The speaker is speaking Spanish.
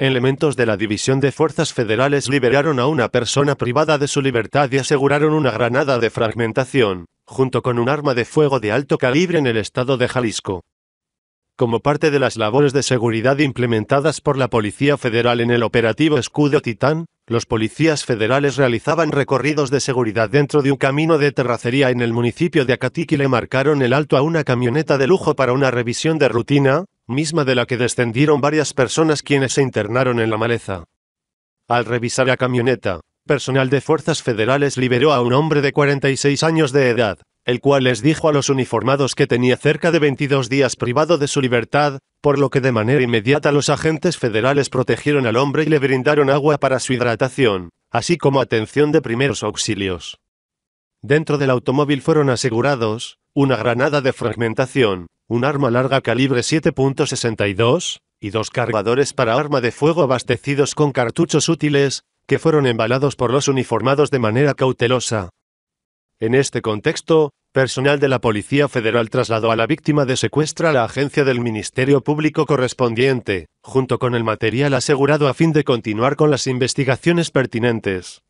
Elementos de la División de Fuerzas Federales liberaron a una persona privada de su libertad y aseguraron una granada de fragmentación, junto con un arma de fuego de alto calibre en el estado de Jalisco. Como parte de las labores de seguridad implementadas por la Policía Federal en el operativo Escudo Titán, los policías federales realizaban recorridos de seguridad dentro de un camino de terracería en el municipio de Acatitlán, y le marcaron el alto a una camioneta de lujo para una revisión de rutina, misma de la que descendieron varias personas quienes se internaron en la maleza. Al revisar la camioneta, personal de fuerzas federales liberó a un hombre de 46 años de edad, el cual les dijo a los uniformados que tenía cerca de 22 días privado de su libertad, por lo que de manera inmediata los agentes federales protegieron al hombre y le brindaron agua para su hidratación, así como atención de primeros auxilios. Dentro del automóvil fueron asegurados, una granada de fragmentación, un arma larga calibre 7.62, y dos cargadores para arma de fuego abastecidos con cartuchos útiles, que fueron embalados por los uniformados de manera cautelosa. En este contexto, personal de la Policía Federal trasladó a la víctima de secuestro a la agencia del Ministerio Público correspondiente, junto con el material asegurado a fin de continuar con las investigaciones pertinentes.